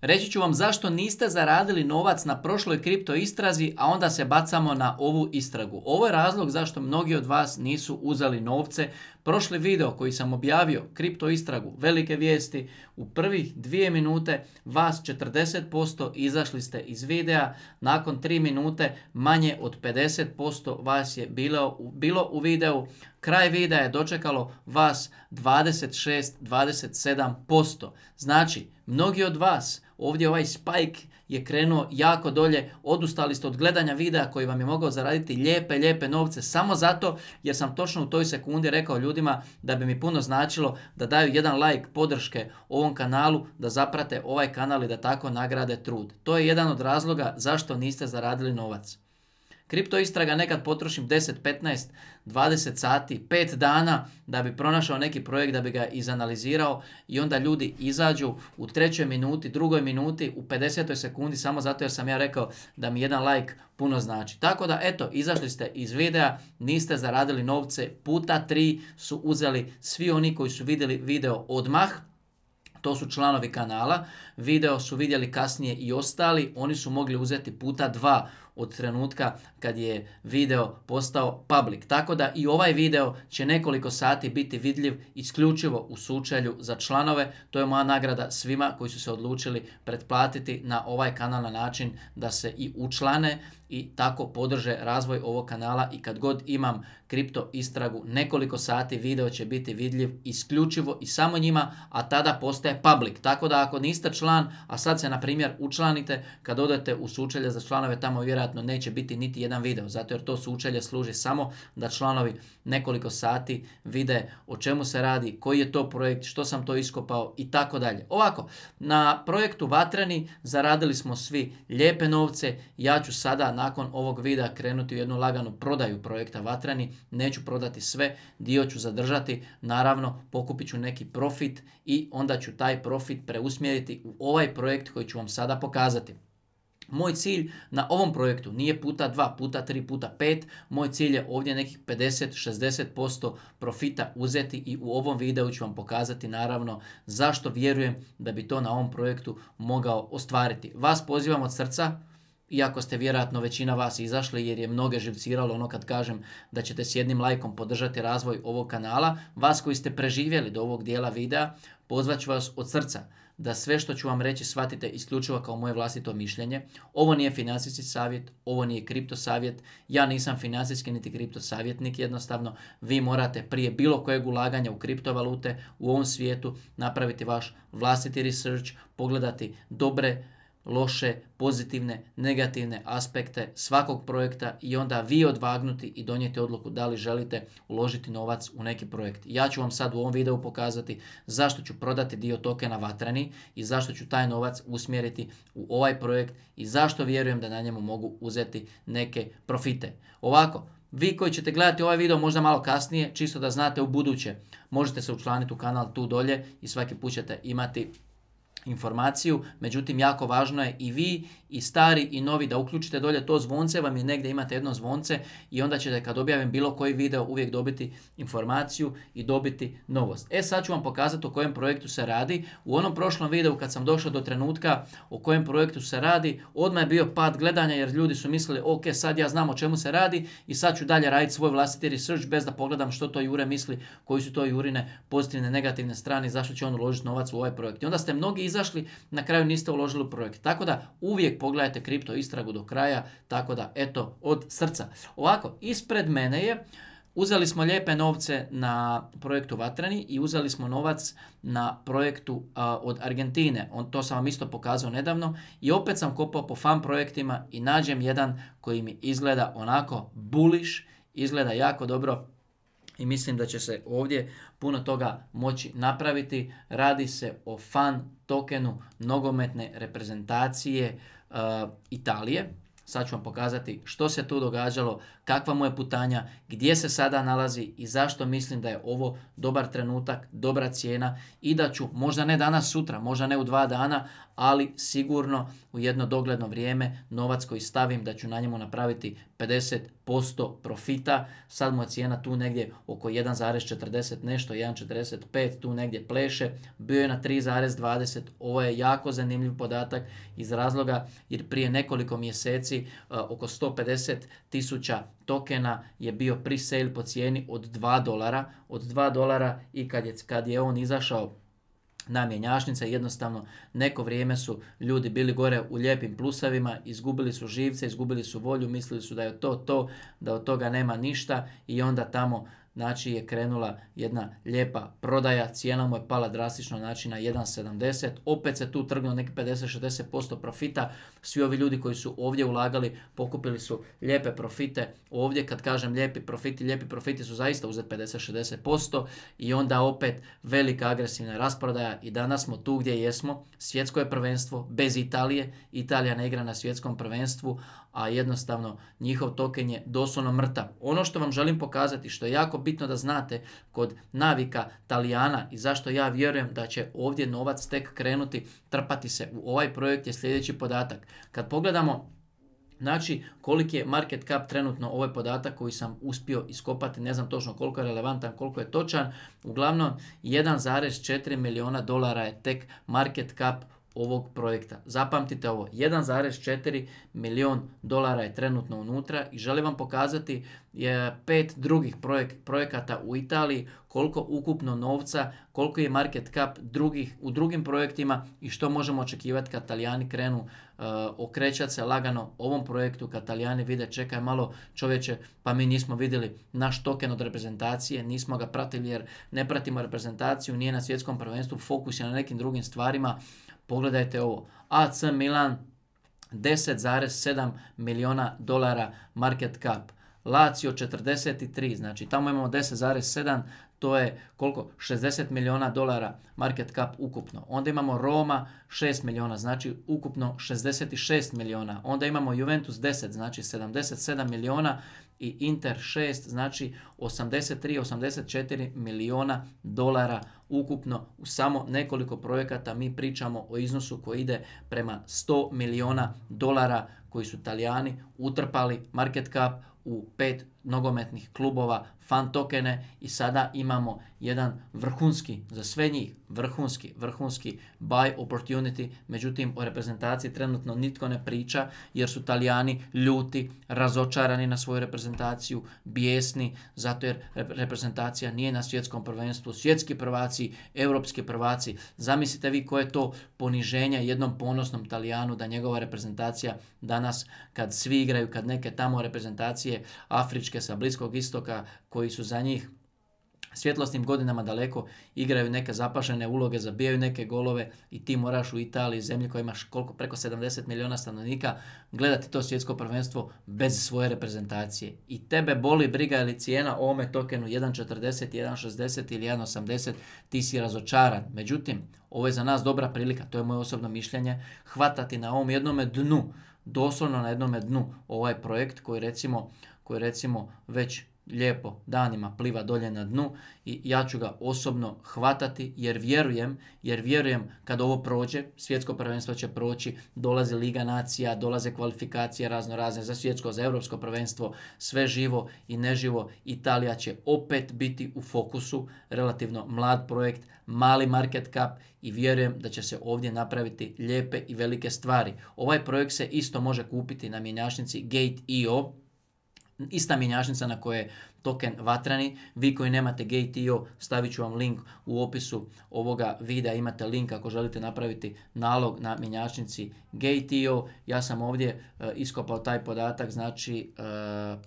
Reći ću vam zašto niste zaradili novac na prošloj kripto istrazi, a onda se bacamo na ovu istragu. Ovo je razlog zašto mnogi od vas nisu uzeli novce. Prošli video koji sam objavio, kripto istragu, velike vijesti, u prvih dvije minute vas 40% izašli ste iz videa, nakon 3 minute manje od 50% vas je bilo, bilo u videu, kraj videa je dočekalo vas 26-27%. Znači, Mnogi od vas, ovdje ovaj spike je krenuo jako dolje, odustali ste od gledanja videa koji vam je mogao zaraditi lijepe, lijepe novce samo zato jer sam točno u toj sekundi rekao ljudima da bi mi puno značilo da daju jedan like podrške ovom kanalu, da zaprate ovaj kanal i da tako nagrade trud. To je jedan od razloga zašto niste zaradili novac. Kripto istraga nekad potrošim 10, 15, 20 sati, 5 dana da bi pronašao neki projekt, da bi ga izanalizirao i onda ljudi izađu u trećoj minuti, drugoj minuti, u 50. sekundi samo zato jer sam ja rekao da mi jedan like puno znači. Tako da eto, izašli ste iz videa, niste zaradili novce, puta 3 su uzeli svi oni koji su vidjeli video odmah, to su članovi kanala, video su vidjeli kasnije i ostali, oni su mogli uzeti puta dva od trenutka kad je video postao public. Tako da i ovaj video će nekoliko sati biti vidljiv isključivo u sučelju za članove. To je moja nagrada svima koji su se odlučili pretplatiti na ovaj kanal na način da se i učlane i tako podrže razvoj ovog kanala i kad god imam kripto istragu nekoliko sati video će biti vidljiv isključivo i samo njima, a tada postaje public. Tako da ako niste član, a sad se na primjer učlanite, kad odete u sučelje za članove tamo vjerojatno neće biti niti jedan video, zato jer to sučelje služi samo da članovi nekoliko sati vide o čemu se radi, koji je to projekt, što sam to iskopao i tako dalje. Ovako, na projektu VATRANI zaradili smo svi lijepe novce, ja ću sada nakon ovog videa krenuti u jednu laganu prodaju projekta VATRANI, neću prodati sve, dio ću zadržati, naravno pokupit ću neki profit i onda ću taj profit preusmjeriti u ovaj projekt koji ću vam sada pokazati. Moj cilj na ovom projektu nije puta 2, puta 3, puta 5. Moj cilj je ovdje nekih 50-60% profita uzeti i u ovom videu ću vam pokazati naravno zašto vjerujem da bi to na ovom projektu mogao ostvariti. Vas pozivam od srca, iako ste vjerojatno većina vas izašli jer je mnoge živciralo ono kad kažem da ćete s jednim lajkom podržati razvoj ovog kanala, vas koji ste preživjeli do ovog dijela videa, pozvat ću vas od srca da sve što ću vam reći shvatite isključivo kao moje vlastito mišljenje. Ovo nije financijski savjet, ovo nije kripto savjet, ja nisam financijski niti kripto savjetnik, jednostavno vi morate prije bilo kojeg ulaganja u kriptovalute u ovom svijetu napraviti vaš vlastiti research, pogledati dobre loše, pozitivne, negativne aspekte svakog projekta i onda vi odvagnuti i donijeti odluku da li želite uložiti novac u neki projekt. Ja ću vam sad u ovom videu pokazati zašto ću prodati dio tokena vatreni i zašto ću taj novac usmjeriti u ovaj projekt i zašto vjerujem da na njemu mogu uzeti neke profite. Ovako, vi koji ćete gledati ovaj video možda malo kasnije, čisto da znate u buduće, možete se učlaniti u kanal tu dolje i svaki put ćete imati informaciju, međutim jako važno je i vi i stari i novi da uključite dolje to zvonce, vam je negdje imate jedno zvonce i onda ćete kad objavim bilo koji video uvijek dobiti informaciju i dobiti novost. E sad ću vam pokazati o kojem projektu se radi. U onom prošlom videu kad sam došao do trenutka o kojem projektu se radi, odmah je bio pad gledanja jer ljudi su mislili ok sad ja znam o čemu se radi i sad ću dalje raditi svoj vlastiti research bez da pogledam što to Jure misli, koji su to Jurine pozitivne, negativne strane i zašto će on uložiti novac u ovaj projekt. I onda ste mnogi izašli, na kraju niste uložili u projekt. Tako da uvijek pogledajte kripto istragu do kraja, tako da eto od srca. Ovako, ispred mene je Uzeli smo lijepe novce na projektu Vatreni i uzeli smo novac na projektu od Argentine. On, to sam vam isto pokazao nedavno i opet sam kopao po fan projektima i nađem jedan koji mi izgleda onako bullish, izgleda jako dobro, i mislim da će se ovdje puno toga moći napraviti. Radi se o fan tokenu nogometne reprezentacije e, Italije. Sad ću vam pokazati što se tu događalo, kakva mu je putanja, gdje se sada nalazi i zašto mislim da je ovo dobar trenutak, dobra cijena i da ću možda ne danas sutra, možda ne u dva dana, ali sigurno u jedno dogledno vrijeme novac koji stavim da ću na njemu napraviti 50% profita, sad mu je cijena tu negdje oko 1,40 nešto, 1,45 tu negdje pleše, bio je na 3,20, ovo je jako zanimljiv podatak iz razloga jer prije nekoliko mjeseci eh, oko 150 tisuća tokena je bio pre-sale po cijeni od 2 dolara, od 2 dolara i kad je, kad je on izašao mjenjašnice. jednostavno neko vrijeme su ljudi bili gore u lijepim plusavima, izgubili su živce, izgubili su volju, mislili su da je to to, da od toga nema ništa i onda tamo znači je krenula jedna lijepa prodaja, cijena mu je pala drastično znači na 1,70, opet se tu trgnuo neki 50-60% profita, svi ovi ljudi koji su ovdje ulagali pokupili su lijepe profite, ovdje kad kažem lijepi profiti, lijepi profiti su zaista uzet 50-60% i onda opet velika agresivna rasprodaja i danas smo tu gdje jesmo, svjetsko je prvenstvo bez Italije, Italija ne igra na svjetskom prvenstvu, a jednostavno njihov token je doslovno mrtav. Ono što vam želim pokazati, što je jako bitno da znate kod navika Talijana i zašto ja vjerujem da će ovdje novac tek krenuti trpati se u ovaj projekt je sljedeći podatak. Kad pogledamo Znači, koliki je market cap trenutno, ovaj podatak koji sam uspio iskopati, ne znam točno koliko je relevantan, koliko je točan. Uglavnom, 1,4 milijuna dolara je tek market cap ovog projekta. Zapamtite ovo, 1,4 milijon dolara je trenutno unutra i želim vam pokazati je pet drugih projekata u Italiji, koliko ukupno novca, koliko je market cap drugih, u drugim projektima i što možemo očekivati kad Italijani krenu eh, okrećati se lagano ovom projektu, kad Italijani vide čekaj malo čovječe, pa mi nismo vidjeli naš token od reprezentacije, nismo ga pratili jer ne pratimo reprezentaciju, nije na svjetskom prvenstvu, fokus je na nekim drugim stvarima, Pogledajte ovo. AC Milan 10,7 miliona dolara market cap. Lazio 43, znači tamo imamo 10,7, to je koliko 60 milijuna dolara market cap ukupno. Onda imamo Roma 6 milijuna. znači ukupno 66 milijuna. Onda imamo Juventus 10, znači 77 milijuna i Inter 6, znači 83 84 milijuna dolara ukupno u samo nekoliko projekata mi pričamo o iznosu koji ide prema 100 milijuna dolara koji su Italijani utrpali market cap u pet nogometnih klubova fan tokene i sada imamo jedan vrhunski, za sve njih, vrhunski, vrhunski buy opportunity, međutim o reprezentaciji trenutno nitko ne priča jer su Talijani ljuti, razočarani na svoju reprezentaciju, bijesni, zato jer reprezentacija nije na svjetskom prvenstvu, svjetski prvaci, europski prvaci, zamislite vi koje je to poniženje jednom ponosnom Talijanu da njegova reprezentacija danas kad svi igraju, kad neke tamo reprezentacije Afričke sa Bliskog istoka, koji su za njih svjetlosnim godinama daleko igraju neke zapašene uloge, zabijaju neke golove i ti moraš u Italiji, zemlji koja imaš koliko, preko 70 milijuna stanovnika, gledati to svjetsko prvenstvo bez svoje reprezentacije. I tebe boli briga ili cijena ovome tokenu 1.40, 1.60 ili 1.80, ti si razočaran. Međutim, ovo je za nas dobra prilika, to je moje osobno mišljenje, hvatati na ovom jednome dnu, doslovno na jednome dnu ovaj projekt koji recimo, koji recimo već lijepo danima pliva dolje na dnu i ja ću ga osobno hvatati jer vjerujem, jer vjerujem kad ovo prođe, svjetsko prvenstvo će proći, dolazi Liga nacija, dolaze kvalifikacije razno razne za svjetsko, za europsko prvenstvo, sve živo i neživo, Italija će opet biti u fokusu, relativno mlad projekt, mali market cap i vjerujem da će se ovdje napraviti lijepe i velike stvari. Ovaj projekt se isto može kupiti na mjenjačnici Gate.io, ista mjenjačnica na koje token vatrani. Vi koji nemate GTO, stavit ću vam link u opisu ovoga videa, imate link ako želite napraviti nalog na mjenjačnici GTO. Ja sam ovdje eh, iskopao taj podatak, znači eh,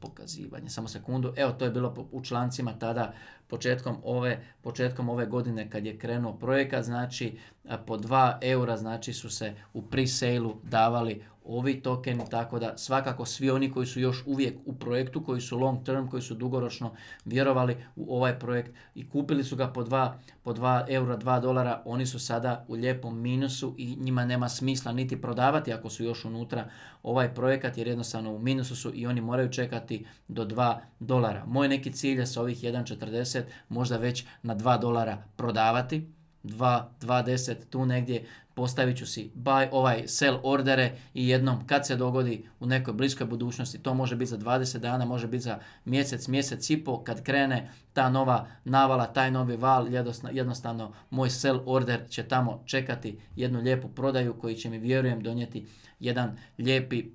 pokazivanje, samo sekundu. Evo, to je bilo u člancima tada početkom ove, početkom ove godine kad je krenuo projekat, znači eh, po 2 eura znači su se u pre davali ovi tokeni, tako da svakako svi oni koji su još uvijek u projektu, koji su long term, koji su dugoročno vjerovali u ovaj projekt i kupili su ga po 2 po eura, 2 dolara, oni su sada u lijepom minusu i njima nema smisla niti prodavati ako su još unutra ovaj projekat jer jednostavno u minusu su i oni moraju čekati do 2 dolara. Moj neki cilj je sa ovih 1.40 možda već na 2 dolara prodavati, 2.10 tu negdje postavit ću si buy ovaj sell ordere i jednom kad se dogodi u nekoj bliskoj budućnosti, to može biti za 20 dana, može biti za mjesec, mjesec i po, kad krene ta nova navala, taj novi val, jednostavno moj sell order će tamo čekati jednu lijepu prodaju koji će mi vjerujem donijeti jedan lijepi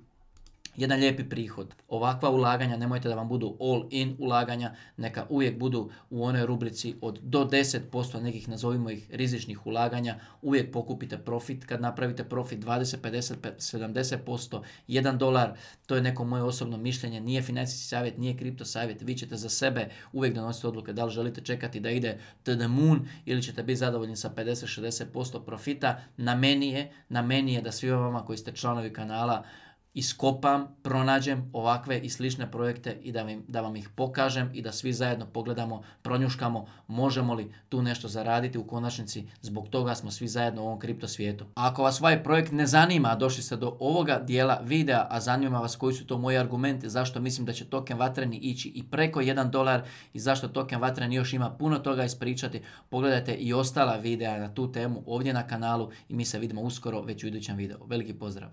jedan lijepi prihod. Ovakva ulaganja, nemojte da vam budu all in ulaganja, neka uvijek budu u onoj rubrici od do 10% nekih nazovimo ih rizičnih ulaganja, uvijek pokupite profit, kad napravite profit 20, 50, 70%, 1 dolar, to je neko moje osobno mišljenje, nije financijski savjet, nije kripto savjet, vi ćete za sebe uvijek donositi odluke da li želite čekati da ide to the moon ili ćete biti zadovoljni sa 50-60% profita, na meni je, na meni je da svi vama koji ste članovi kanala iskopam, pronađem ovakve i slične projekte i da, vam, da vam ih pokažem i da svi zajedno pogledamo, pronjuškamo, možemo li tu nešto zaraditi u konačnici, zbog toga smo svi zajedno u ovom kripto svijetu. A ako vas ovaj projekt ne zanima, došli ste do ovoga dijela videa, a zanima vas koji su to moji argumenti, zašto mislim da će token vatreni ići i preko 1 dolar i zašto token vatreni još ima puno toga ispričati, pogledajte i ostala videa na tu temu ovdje na kanalu i mi se vidimo uskoro već u idućem videu. Veliki pozdrav!